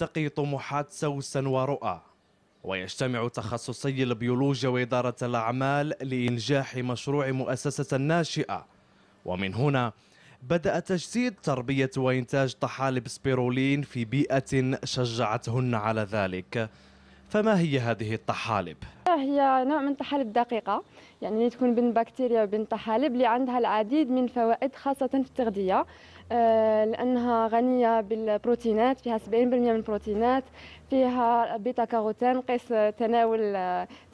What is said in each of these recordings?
تلتقي طموحات سوسن ورؤى ويجتمع تخصصي البيولوجيا وإدارة الأعمال لإنجاح مشروع مؤسسة ناشئة ومن هنا بدأ تجسيد تربية وإنتاج طحالب سبيرولين في بيئة شجعتهن على ذلك فما هي هذه الطحالب؟ هي نوع من الطحالب الدقيقة يعني تكون بين بكتيريا وبين الطحالب اللي عندها العديد من الفوائد خاصة في التغذية آه، لأنها غنية بالبروتينات فيها 70% من البروتينات فيها بيتا كاروتين قيس تناول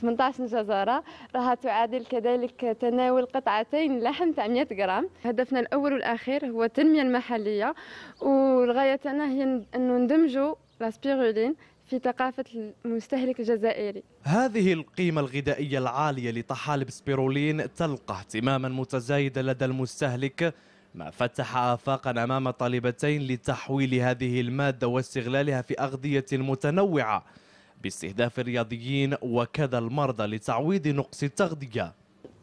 18 آه، جزرة راها تعادل كذلك تناول قطعتين لحم تاع 100 غرام هدفنا الأول والأخير هو التنمية المحلية والغاية تاعنا هي أنه ندمجوا لا سبيرولين في ثقافة المستهلك الجزائري هذه القيمة الغذائية العالية لطحالب سبيرولين تلقى اهتماما متزايدا لدى المستهلك ما فتح آفاقا أمام طالبتين لتحويل هذه المادة واستغلالها في أغذية متنوعة باستهداف الرياضيين وكذا المرضى لتعويض نقص التغذية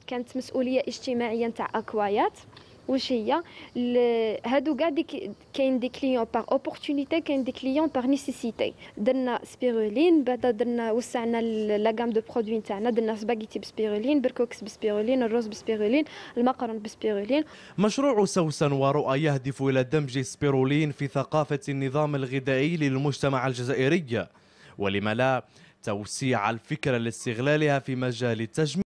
كانت مسؤولية اجتماعية تاع أكوايات واش هي هادو كاع كاين دي كليون باغ اوبورتونيتي كاين دي كليون باغ نيسيسيتي درنا سبيرولين بعدا درنا وسعنا لا غام دو برودوي تاعنا درنا سباغيتي بسبيرولين بركوكس بسبيرولين الروز بسبيرولين المقرن بسبيرولين مشروع سوسن ورؤى يهدف الى دمج سبيرولين في ثقافه النظام الغذائي للمجتمع الجزائري ولم لا توسيع الفكره لاستغلالها في مجال التجميل